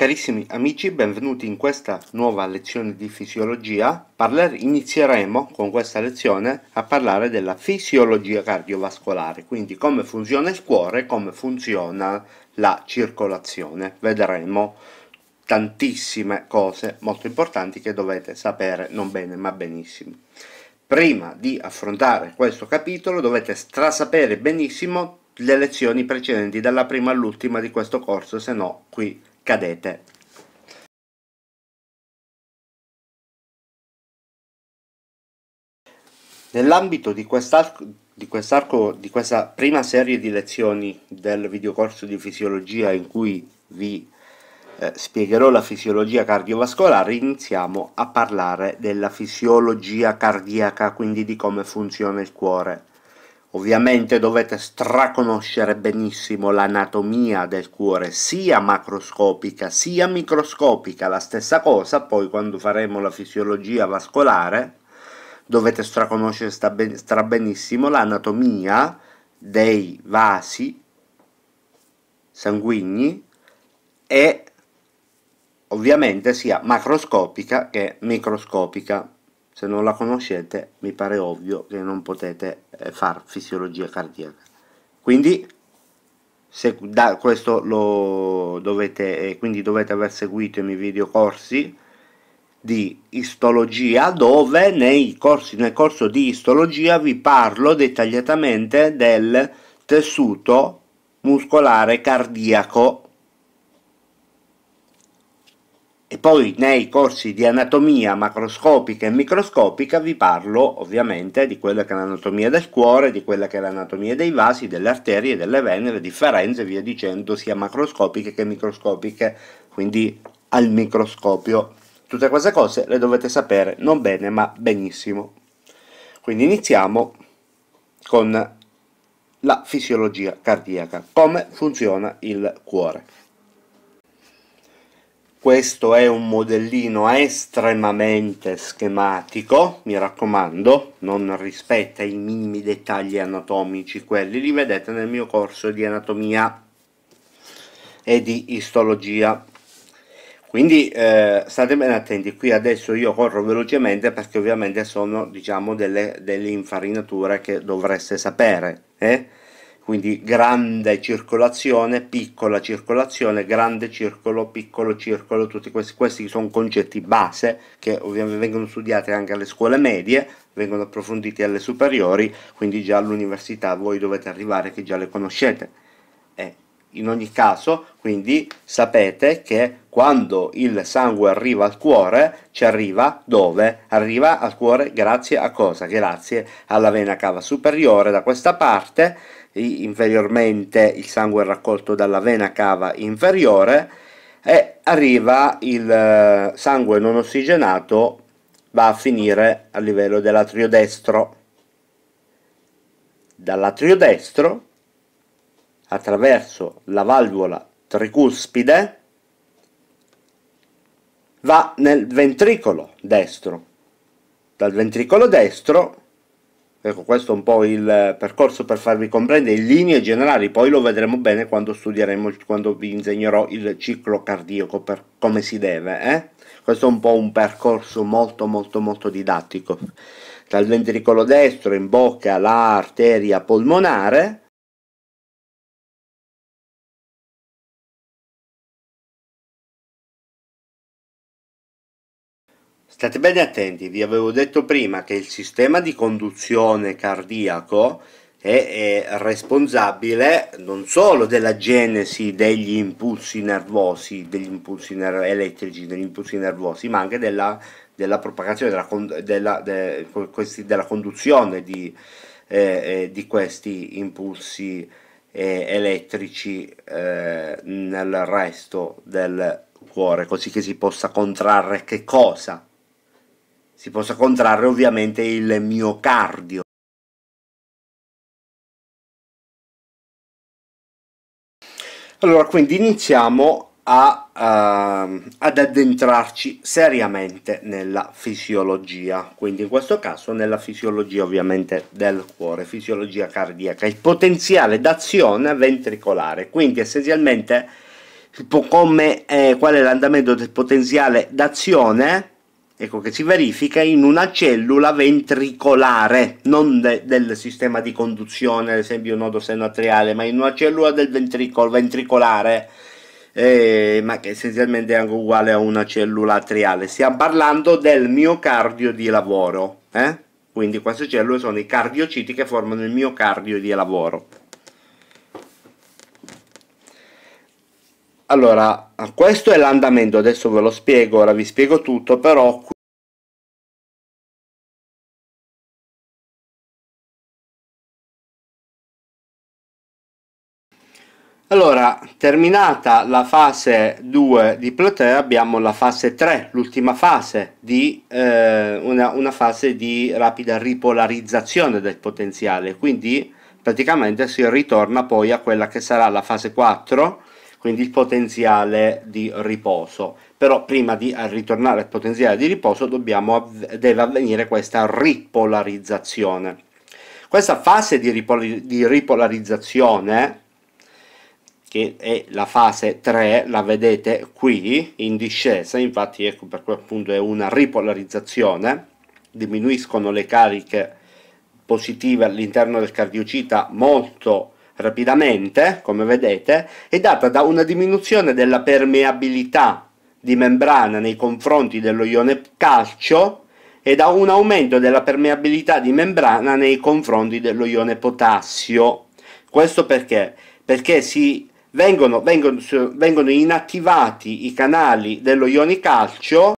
Carissimi amici, benvenuti in questa nuova lezione di fisiologia. Parler inizieremo con questa lezione a parlare della fisiologia cardiovascolare, quindi come funziona il cuore, come funziona la circolazione. Vedremo tantissime cose molto importanti che dovete sapere non bene ma benissimo. Prima di affrontare questo capitolo dovete strasapere benissimo le lezioni precedenti dalla prima all'ultima di questo corso, se no qui cadete Nell'ambito di di, quest'arco, di questa prima serie di lezioni del videocorso di fisiologia in cui vi eh, spiegherò la fisiologia cardiovascolare, iniziamo a parlare della fisiologia cardiaca, quindi di come funziona il cuore. Ovviamente dovete straconoscere benissimo l'anatomia del cuore, sia macroscopica sia microscopica, la stessa cosa, poi quando faremo la fisiologia vascolare dovete straconoscere strabenissimo l'anatomia dei vasi sanguigni e ovviamente sia macroscopica che microscopica se non la conoscete mi pare ovvio che non potete eh, far fisiologia cardiaca quindi se, da, questo lo dovete eh, quindi dovete aver seguito i miei video corsi di istologia dove nei corsi, nel corso di istologia vi parlo dettagliatamente del tessuto muscolare cardiaco E poi nei corsi di anatomia macroscopica e microscopica vi parlo ovviamente di quella che è l'anatomia del cuore, di quella che è l'anatomia dei vasi, delle arterie, delle vene, le differenze via dicendo, sia macroscopiche che microscopiche, quindi al microscopio. Tutte queste cose le dovete sapere, non bene ma benissimo. Quindi iniziamo con la fisiologia cardiaca, come funziona il cuore questo è un modellino estremamente schematico, mi raccomando, non rispetta i minimi dettagli anatomici, quelli li vedete nel mio corso di anatomia e di istologia. Quindi eh, state ben attenti, qui adesso io corro velocemente perché ovviamente sono diciamo delle, delle infarinature che dovreste sapere. Eh? quindi grande circolazione, piccola circolazione, grande circolo, piccolo circolo, tutti questi, questi sono concetti base che ovviamente vengono studiati anche alle scuole medie, vengono approfonditi alle superiori, quindi già all'università voi dovete arrivare che già le conoscete. E in ogni caso, quindi sapete che quando il sangue arriva al cuore, ci arriva dove? Arriva al cuore grazie a cosa? Grazie alla vena cava superiore da questa parte inferiormente il sangue raccolto dalla vena cava inferiore e arriva il eh, sangue non ossigenato va a finire a livello dell'atrio destro dall'atrio destro attraverso la valvola tricuspide va nel ventricolo destro dal ventricolo destro Ecco, questo è un po' il eh, percorso per farvi comprendere in linee generali, poi lo vedremo bene quando studieremo, quando vi insegnerò il ciclo cardiaco per come si deve. Eh? Questo è un po' un percorso molto molto molto didattico. Dal ventricolo destro in bocca la arteria polmonare, State bene attenti, vi avevo detto prima che il sistema di conduzione cardiaco è, è responsabile non solo della genesi degli impulsi nervosi, degli impulsi ner elettrici, degli impulsi nervosi, ma anche della, della propagazione, della, della, de questi, della conduzione di, eh, eh di questi impulsi eh, elettrici eh, nel resto del cuore, così che si possa contrarre che cosa? si possa contrarre ovviamente il miocardio. Allora, quindi iniziamo a, uh, ad addentrarci seriamente nella fisiologia, quindi in questo caso nella fisiologia ovviamente del cuore, fisiologia cardiaca, il potenziale d'azione ventricolare, quindi essenzialmente come, eh, qual è l'andamento del potenziale d'azione ecco che si verifica in una cellula ventricolare, non de del sistema di conduzione, ad esempio un nodo senoatriale, ma in una cellula del ventricolo, ventricolare, eh, ma che essenzialmente è anche uguale a una cellula atriale. Stiamo parlando del miocardio di lavoro, eh? quindi queste cellule sono i cardiociti che formano il miocardio di lavoro. allora questo è l'andamento adesso ve lo spiego ora vi spiego tutto però Allora, terminata la fase 2 di Platea, abbiamo la fase 3, l'ultima fase, di, eh, una, una, fase di rapida ripolarizzazione del potenziale, quindi praticamente si ritorna poi a quella che sarà la fase 4 quindi il potenziale di riposo. Però prima di ritornare al potenziale di riposo dobbiamo, deve avvenire questa ripolarizzazione. Questa fase di, ripol di ripolarizzazione che è la fase 3, la vedete qui in discesa, infatti ecco per quel punto è una ripolarizzazione, diminuiscono le cariche positive all'interno del cardiocita molto rapidamente, come vedete, è data da una diminuzione della permeabilità di membrana nei confronti dello ione calcio e da un aumento della permeabilità di membrana nei confronti dello ione potassio. Questo perché? Perché si vengono, vengono, vengono inattivati i canali dello ione calcio